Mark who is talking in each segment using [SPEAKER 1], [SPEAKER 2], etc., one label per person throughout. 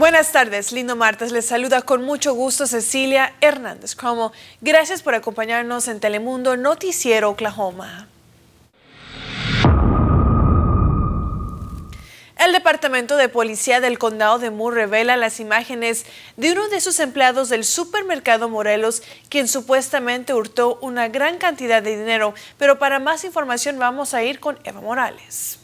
[SPEAKER 1] Buenas tardes, lindo martes. Les saluda con mucho gusto Cecilia Hernández Cromo. Gracias por acompañarnos en Telemundo Noticiero Oklahoma. El Departamento de Policía del Condado de Moore revela las imágenes de uno de sus empleados del supermercado Morelos, quien supuestamente hurtó una gran cantidad de dinero.
[SPEAKER 2] Pero para más información vamos a ir con Eva Morales.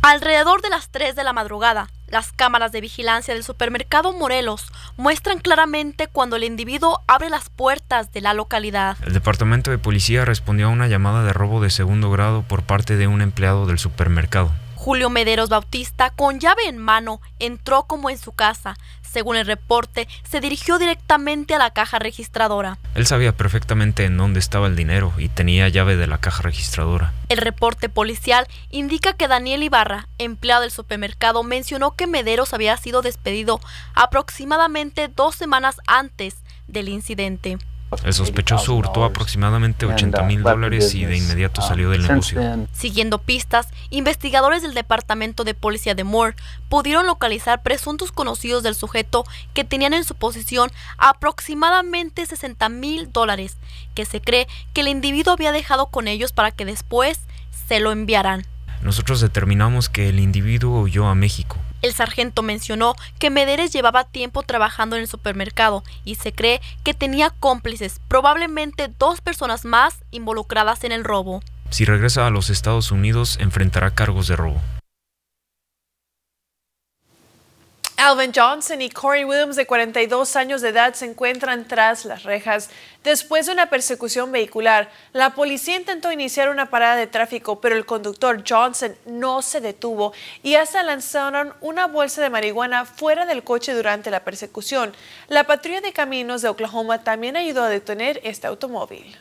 [SPEAKER 2] Alrededor de las 3 de la madrugada, las cámaras de vigilancia del supermercado Morelos muestran claramente cuando el individuo abre las puertas de la localidad.
[SPEAKER 3] El departamento de policía respondió a una llamada de robo de segundo grado por parte de un empleado del supermercado.
[SPEAKER 2] Julio Mederos Bautista, con llave en mano, entró como en su casa. Según el reporte, se dirigió directamente a la caja registradora.
[SPEAKER 3] Él sabía perfectamente en dónde estaba el dinero y tenía llave de la caja registradora.
[SPEAKER 2] El reporte policial indica que Daniel Ibarra, empleado del supermercado, mencionó que Mederos había sido despedido aproximadamente dos semanas antes del incidente.
[SPEAKER 3] El sospechoso hurtó aproximadamente 80 uh, mil dólares y de inmediato ah, salió del negocio.
[SPEAKER 2] Siguiendo pistas, investigadores del Departamento de Policía de Moore pudieron localizar presuntos conocidos del sujeto que tenían en su posición aproximadamente 60 mil dólares, que se cree que el individuo había dejado con ellos para que después se lo enviaran.
[SPEAKER 3] Nosotros determinamos que el individuo huyó a México
[SPEAKER 2] el sargento mencionó que Mederes llevaba tiempo trabajando en el supermercado y se cree que tenía cómplices, probablemente dos personas más involucradas en el robo.
[SPEAKER 3] Si regresa a los Estados Unidos enfrentará cargos de robo.
[SPEAKER 1] Alvin Johnson y Corey Williams, de 42 años de edad, se encuentran tras las rejas. Después de una persecución vehicular, la policía intentó iniciar una parada de tráfico, pero el conductor Johnson no se detuvo y hasta lanzaron una bolsa de marihuana fuera del coche durante la persecución. La patrulla de caminos de Oklahoma también ayudó a detener este automóvil.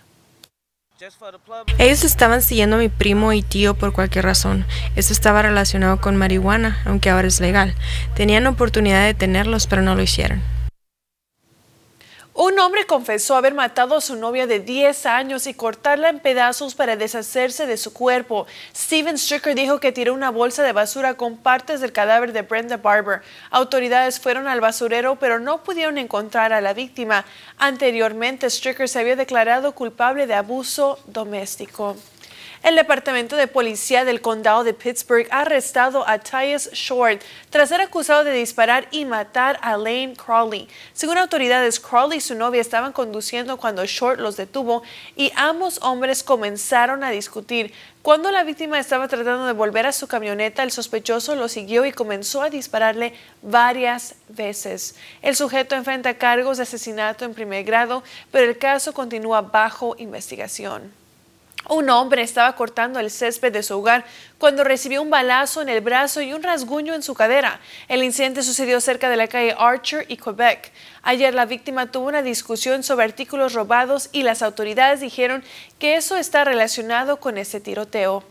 [SPEAKER 1] Ellos estaban siguiendo a mi primo y tío por cualquier razón. Esto estaba relacionado con marihuana, aunque ahora es legal. Tenían oportunidad de detenerlos, pero no lo hicieron. Un hombre confesó haber matado a su novia de 10 años y cortarla en pedazos para deshacerse de su cuerpo. Steven Stricker dijo que tiró una bolsa de basura con partes del cadáver de Brenda Barber. Autoridades fueron al basurero pero no pudieron encontrar a la víctima. Anteriormente, Stricker se había declarado culpable de abuso doméstico. El Departamento de Policía del Condado de Pittsburgh ha arrestado a Tyus Short tras ser acusado de disparar y matar a Lane Crawley. Según autoridades, Crowley y su novia estaban conduciendo cuando Short los detuvo y ambos hombres comenzaron a discutir. Cuando la víctima estaba tratando de volver a su camioneta, el sospechoso lo siguió y comenzó a dispararle varias veces. El sujeto enfrenta cargos de asesinato en primer grado, pero el caso continúa bajo investigación. Un hombre estaba cortando el césped de su hogar cuando recibió un balazo en el brazo y un rasguño en su cadera. El incidente sucedió cerca de la calle Archer y Quebec. Ayer la víctima tuvo una discusión sobre artículos robados y las autoridades dijeron que eso está relacionado con ese tiroteo.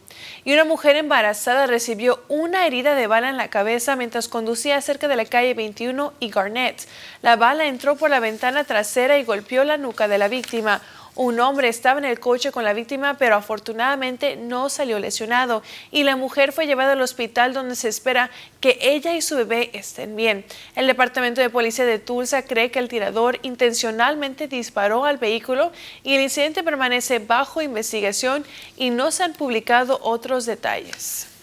[SPEAKER 1] Y una mujer embarazada recibió una herida de bala en la cabeza mientras conducía cerca de la calle 21 y Garnett. La bala entró por la ventana trasera y golpeó la nuca de la víctima. Un hombre estaba en el coche con la víctima, pero afortunadamente no salió lesionado y la mujer fue llevada al hospital donde se espera que ella y su bebé estén bien. El Departamento de Policía de Tulsa cree que el tirador intencionalmente disparó al vehículo y el incidente permanece bajo investigación y no se han publicado otros detalles.